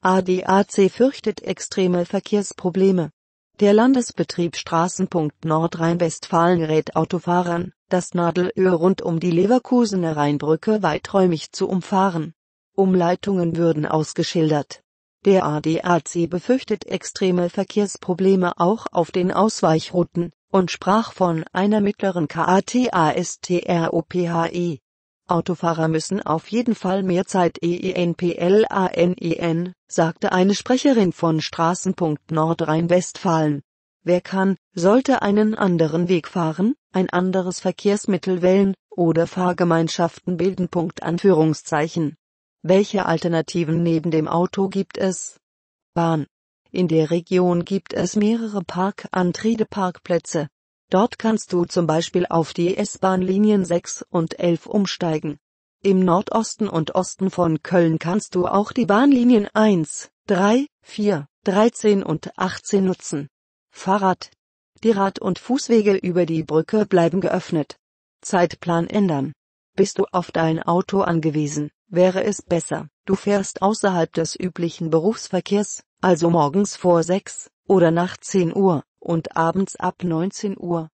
ADAC fürchtet extreme Verkehrsprobleme. Der Landesbetrieb Straßenpunkt Nordrhein-Westfalen rät Autofahrern, das Nadelöhr rund um die Leverkusener Rheinbrücke weiträumig zu umfahren. Umleitungen würden ausgeschildert. Der ADAC befürchtet extreme Verkehrsprobleme auch auf den Ausweichrouten und sprach von einer mittleren KATASTROPHE. Autofahrer müssen auf jeden Fall mehr Zeit EENPLANEN sagte eine Sprecherin von Straßen.nordrhein Nordrhein-Westfalen. Wer kann, sollte einen anderen Weg fahren, ein anderes Verkehrsmittel wählen oder Fahrgemeinschaften bilden. Anführungszeichen. Welche Alternativen neben dem Auto gibt es? Bahn. In der Region gibt es mehrere Parkantriebe-Parkplätze. Dort kannst du zum Beispiel auf die S-Bahn-Linien 6 und 11 umsteigen. Im Nordosten und Osten von Köln kannst du auch die Bahnlinien 1, 3, 4, 13 und 18 nutzen. Fahrrad. Die Rad- und Fußwege über die Brücke bleiben geöffnet. Zeitplan ändern. Bist du auf dein Auto angewiesen, wäre es besser, du fährst außerhalb des üblichen Berufsverkehrs, also morgens vor 6 oder nach 10 Uhr und abends ab 19 Uhr.